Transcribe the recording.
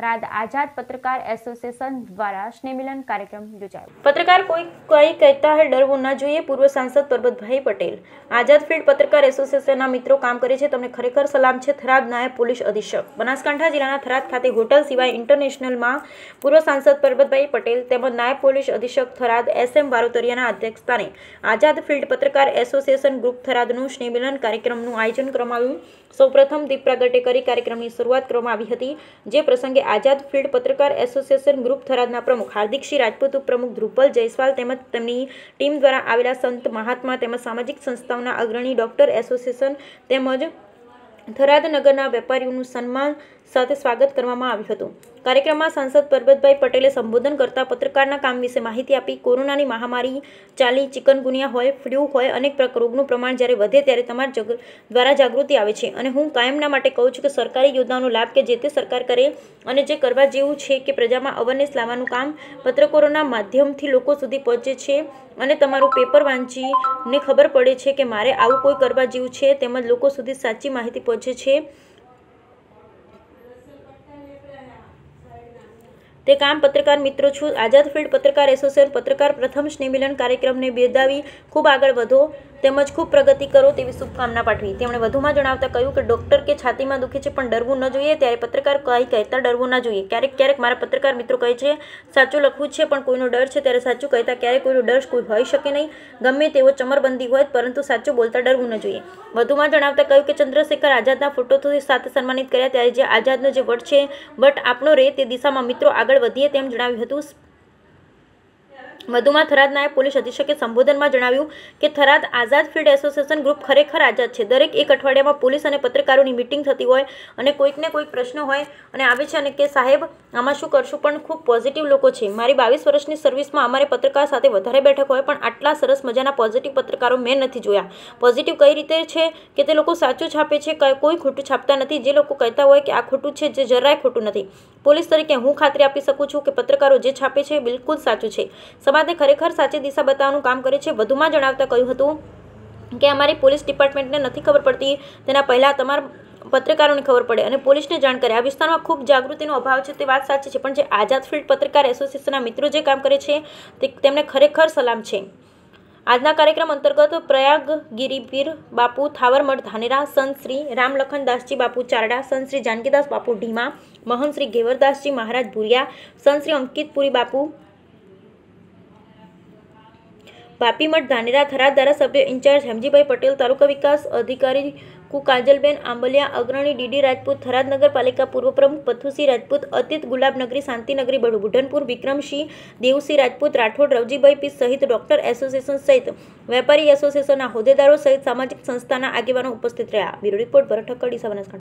થરાદ આઝાદ પત્રકાર એસોસિએશન દ્વારા સ્નેહમિલન કાર્યક્રમ યોજાયો પત્રકાર કોઈ કંઈ કહેતા હે ડરવું ન જોઈએ પૂર્વ સાંસદ પરબતભાઈ પટેલ આઝાદ ફિલ્ડ પત્રકાર એસોસિએશનના મિત્રો કામ કરે છે તમને ખરેખર સલામ છે થરાદ નાયબ પોલીસ અધિક્ષક બનાસકાંઠા જિલ્લાના થરાદ ખાતે હોટલ સિવાય ઇન્ટરનેશનલમાં પૂર્વ સાંસદ પરબતભાઈ પટેલ તેમજ નાયબ પોલીસ અધિક્ષક થરાદ એસ એમ બારોતરિયાના અધ્યક્ષસ્થાને આઝાદ ફિલ્ડ પત્રકાર એસોસિએશન ગ્રુપ થરાદનું સ્નેહમિલન કાર્યક્રમનું આયોજન કરવામાં આવ્યું સૌપ્રથમ દીપ પ્રાગટ્ય કરી કાર્યક્રમની શરૂઆત કરવામાં આવી હતી જે પ્રસંગે આઝાદ ફિલ્ડ પત્રકાર એસોસિએશન ગ્રુપ થરાદના પ્રમુખ હાર્દિકસિંહ રાજપૂત ઉપપ્રમુખ ધ્રુપલ જયસ્વાલ તેમજ તેમની ટીમ દ્વારા આવેલા સંત મહાત્મા તેમજ સામાજિક સંસ્થાઓના અગ્રણી ડોક્ટર એસોસિએશન તેમજ થરાદ નગરના વેપારીઓનું સન્માન સાથે સ્વાગત કરવામાં આવ્યું હતું કાર્યક્રમમાં સાંસદ પરબતભાઈ પટેલે સંબોધન કરતા પત્રકારના કામ વિશે માહિતી આપી કોરોનાની મહામારી ચાલી ચિકનગુનિયા હોય ફ્લૂ હોય અનેક રોગનું પ્રમાણ જ્યારે વધે ત્યારે તમારા જગ દ્વારા જાગૃતિ આવે છે અને હું કાયમના માટે કહું છું કે સરકારી યોજનાનો લાભ કે જે તે સરકાર કરે અને જે કરવા જેવું છે કે પ્રજામાં અવેરનેસ લાવવાનું કામ પત્રકારોના માધ્યમથી લોકો સુધી પહોંચે છે અને તમારું પેપર વાંચીને ખબર પડે છે કે મારે આવું કોઈ કરવા જેવું છે તેમજ લોકો સુધી સાચી માહિતી પહોંચે છે તે કામ પત્રકાર મિત્રો છું આઝાદ ફિલ્ડ પત્રકાર એસોસિએશન પત્રકાર પ્રથમ સ્નેહમિલન કાર્યક્રમને બિરદાવી ખૂબ આગળ વધો તેમજ ખૂબ પ્રગતિ કરો તેવી શુભકામના પાઠવી તેમણે વધુમાં જણાવતા કહ્યું કે ડૉક્ટર કે છાતીમાં દુખે છે પણ ડરવું ન જોઈએ ત્યારે પત્રકાર કંઈ કહેતા ડરવું ના જોઈએ ક્યારેક ક્યારેક મારા પત્રકાર મિત્રો કહે છે સાચું લખવું છે પણ કોઈનો ડર છે ત્યારે સાચું કહેતા ક્યારેક કોઈનો ડર કોઈ હોઈ શકે નહીં ગમે તેવો ચમરબંધી હોય પરંતુ સાચું બોલતા ડરવું ન જોઈએ વધુમાં જણાવતા કહ્યું કે ચંદ્રશેખર આઝાદના ફોટોથી સાથે સન્માનિત કર્યા ત્યારે જે આઝાદનો જે વટ છે વટ આપણો રહે તે દિશામાં મિત્રો આગળ આગળ વધીએ તેમ જણાવ્યું હતું વધુમાં થરાદ નાયબ પોલીસ અધિક્ષકે સંબોધનમાં જણાવ્યું કે Tharad Azad field association group ખરેખર આઝાદ છે દરેક એક અઠવાડિયામાં પોલીસ અને પત્રકારોની મિટિંગ થતી હોય અને કોઈકને કોઈક પ્રશ્ન હોય અને આવે છે અને કે સાહેબ આમાં શું કરશું પણ ખૂબ પોઝિટિવ લોકો છે મારી બાવીસ વર્ષની સર્વિસમાં અમારે પત્રકાર સાથે વધારે બેઠક હોય પણ આટલા સરસ મજાના પોઝિટિવ પત્રકારો મેં નથી જોયા પોઝિટિવ કઈ રીતે છે કે તે લોકો સાચું છાપે છે કોઈ ખોટું છાપતા નથી જે લોકો કહેતા હોય કે આ ખોટું છે જે જરાય ખોટું નથી પોલીસ તરીકે હું ખાતરી આપી શકું છું કે પત્રકારો જે છાપે છે બિલકુલ સાચું છે સમાજને ખરેખર સાચી દિશા બતાવવાનું કામ કરે છે વધુમાં જણાવતા કહ્યું હતું કે અમારી પોલીસ ડિપાર્ટમેન્ટને નથી ખબર પડતી તેના પહેલાં તમારા પત્રકારોને ખબર પડે અને પોલીસને જાણ કરે આ વિસ્તારમાં ખૂબ જાગૃતિનો અભાવ છે તે વાત સાચી છે પણ જે આઝાદ ફિલ્ડ પત્રકાર એસોસિએશનના મિત્રો જે કામ કરે છે તે તેમને ખરેખર સલામ છે આજના કાર્યક્રમ અંતર્ગત પ્રયાગ ગિરિપીર બાપુ થાવરમઠ ધાનેરા સંત શ્રી રામલખનદાસજી બાપુ ચારડા સંત શ્રી જાનકીદાસ બાપુ ઢીમા મહંત શ્રી ઘેવરદાસજી મહારાજ ભુરિયા સંત શ્રી અંકિતપુરી બાપુ બાપીમઠ ધાનેરા થરાદ ધારાસભ્ય ઇન્ચાર્જ હેમજીભાઈ પટેલ તાલુકા વિકાસ અધિકારી કુ કાજલબેન આંબલિયા અગ્રણી ડીડી રાજપૂત થરાદ નગરપાલિકા પૂર્વ પ્રમુખ પથુસિંહ રાજપૂત અતિત ગુલાબનગરી શાંતિનગરી બઢબુઢનપુર વિક્રમસિંહ દેવસિંહ રાજપૂત રાઠોડ રવજીભાઈ પી સહિત ડોક્ટર એસોસિએશન સહિત વેપારી એસોસિએશનના હોદ્દેદારો સહિત સામાજિક સંસ્થાના આગેવાનો ઉપસ્થિત રહ્યા બ્યુરો રિપોર્ટ ભરત ઠક્કર